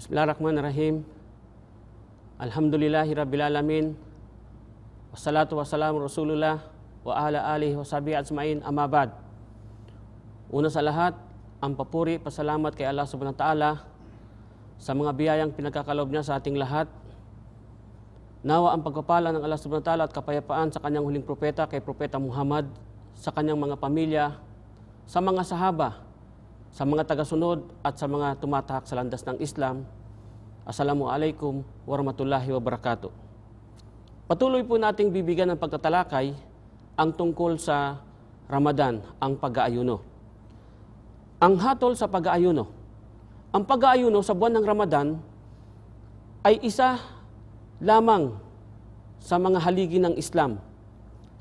Bismillahirrahmanirrahim. Alhamdulillahi Rabbil Alamin. Wassalatu wassalamu Rasulullah wa ala alihi wa sahbihi ajma'in amma ba'd. Una sa lahat, ang papuri, pasalamat kay Allah subhanahu wa ta'ala sa mga biyayang pinagkakalob niya sa ating lahat. Nawa ang pagpapala ng Allah subhanahu wa ta'ala at kapayapaan sa kanyang huling propeta kay Propeta Muhammad, sa kanyang mga pamilya, sa mga sahaba, sa mga tagasunod at sa mga tumatahak sa landas ng Islam. Assalamu alaikum warahmatullahi wabarakatuh. Patuloy po nating bibigyan ng pagtatalakay ang tungkol sa Ramadan, ang pag-aayuno. Ang hatol sa pag-aayuno. Ang pag-aayuno sa buwan ng Ramadan ay isa lamang sa mga haligi ng Islam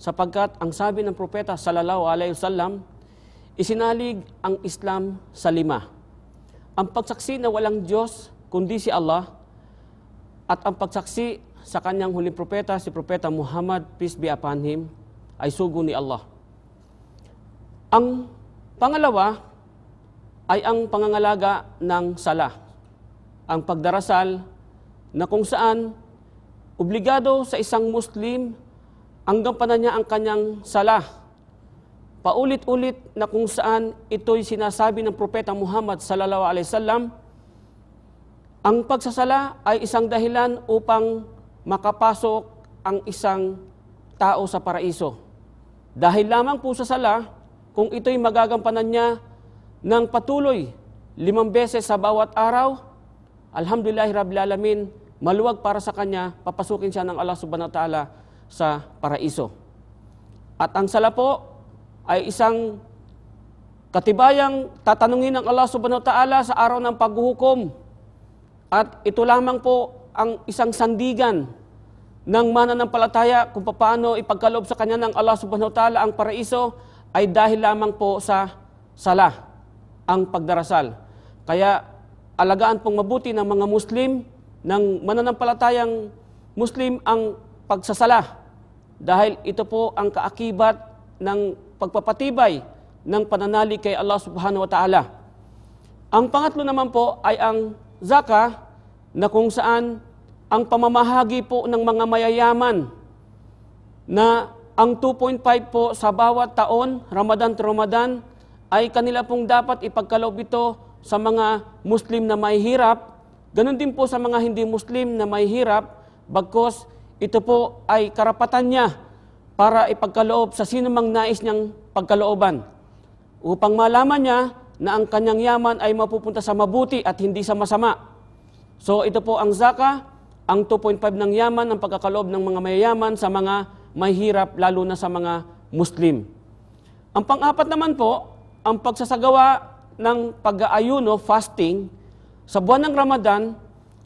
sapagkat ang sabi ng propeta sallallahu alaihi wasallam Isinalig ang Islam sa lima. Ang pagsaksi na walang Diyos kundi si Allah at ang pagsaksi sa kanyang huling propeta, si Propeta Muhammad, peace be upon him, ay sugo ni Allah. Ang pangalawa ay ang pangangalaga ng sala, ang pagdarasal na kung saan obligado sa isang Muslim hanggang pa na niya ang kanyang sala paulit-ulit na kung saan ito'y sinasabi ng Propeta Muhammad sallallahu alaihi wasallam, ang pagsasala ay isang dahilan upang makapasok ang isang tao sa paraiso. Dahil lamang po sa sala, kung ito'y magagampanan niya ng patuloy limang beses sa bawat araw, alhamdulillah rabbil alamin, maluwag para sa kanya, papasukin siya ng Allah subhanahu wa ta'ala sa paraiso. At ang sala po ay isang katibayang tatanungin ng Allah subhanahu wa ta'ala sa araw ng paghuhukom. At ito lamang po ang isang sandigan ng mananampalataya kung paano ipagkaloob sa kanya ng Allah subhanahu wa ta'ala ang paraiso ay dahil lamang po sa sala, ang pagdarasal. Kaya alagaan pong mabuti ng mga Muslim, ng mananampalatayang Muslim ang pagsasala dahil ito po ang kaakibat ng pagpapatibay ng pananalig kay Allah subhanahu wa ta'ala. Ang pangatlo naman po ay ang zaka na kung saan ang pamamahagi po ng mga mayayaman na ang 2.5 po sa bawat taon, Ramadan to Ramadan, ay kanila pong dapat ipagkaloob ito sa mga Muslim na may hirap. Ganon din po sa mga hindi Muslim na may hirap, bagkos ito po ay karapatan niya para ipagkaloob sa sinumang nais niyang pagkalooban upang malaman niya na ang kanyang yaman ay mapupunta sa mabuti at hindi sa masama. So ito po ang zaka, ang 2.5 ng yaman, ang pagkakaloob ng mga mayayaman sa mga mahirap, lalo na sa mga Muslim. Ang pang-apat naman po, ang pagsasagawa ng pag-aayuno, fasting, sa buwan ng Ramadan,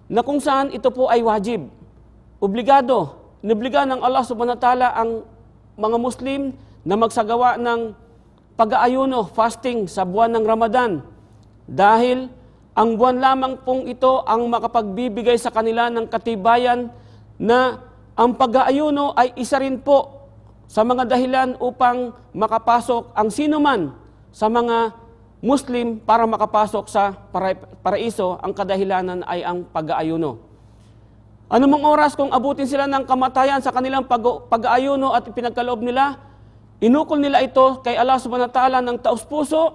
na kung saan ito po ay wajib. Obligado, nibliga ng Allah subhanahu wa ta'ala ang mga Muslim na magsagawa ng pag-aayuno, fasting sa buwan ng Ramadan dahil ang buwan lamang pong ito ang makapagbibigay sa kanila ng katibayan na ang pag-aayuno ay isa rin po sa mga dahilan upang makapasok ang sinuman sa mga Muslim para makapasok sa paraiso, ang kadahilanan ay ang pag-aayuno. Anumang oras kung abutin sila ng kamatayan sa kanilang pag- aayuno at pinagkaloob nila, inukol nila ito kay Allah subhanahu wa ta'ala ng taus-puso,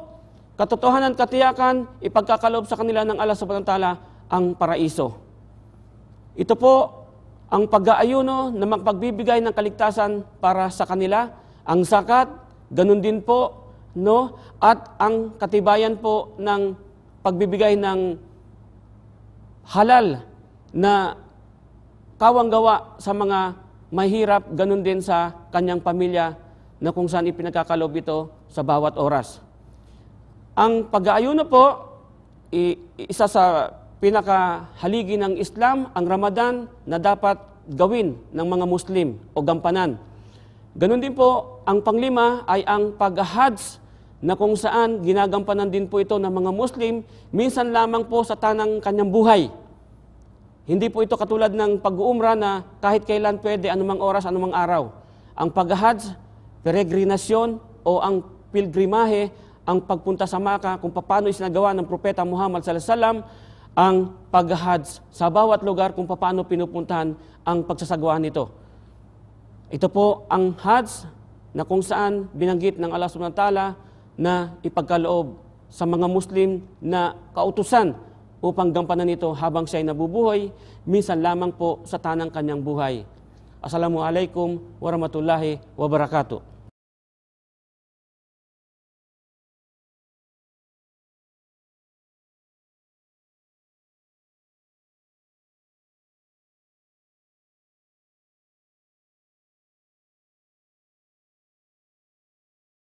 katotohanan katiyakan, ipagkakaloob sa kanila ng Allah subhanahu wa ta'ala ang paraiso. Ito po ang pag-aayuno na magpagbibigay ng kaligtasan para sa kanila, ang sakat, ganun din po, no? At ang katibayan po ng pagbibigay ng halal na gawa sa mga mahirap, ganun din sa kanyang pamilya na kung saan ipinagkakalob ito sa bawat oras. Ang pag-aayuno po, isa sa pinakahaligi ng Islam, ang Ramadan, na dapat gawin ng mga Muslim o gampanan. Ganun din po, ang panglima ay ang pag hajj na kung saan ginagampanan din po ito ng mga Muslim, minsan lamang po sa tanang kanyang buhay. Hindi po ito katulad ng pag-uumra na kahit kailan pwede, anumang oras, anumang araw. Ang pag-hajj, peregrinasyon o ang pilgrimahe, ang pagpunta sa Maka, kung paano isinagawa ng Propeta Muhammad Wasallam ang pag-hajj sa bawat lugar kung paano pinupuntahan ang pagsasagawa nito. Ito po ang hajj na kung saan binanggit ng Allah subhanahu wa ta'ala na ipagkaloob sa mga Muslim na kautusan upang gampanan ito habang siya ay nabubuhay, minsan lamang po sa tanang kanyang buhay. Assalamualaikum warahmatullahi wabarakatuh.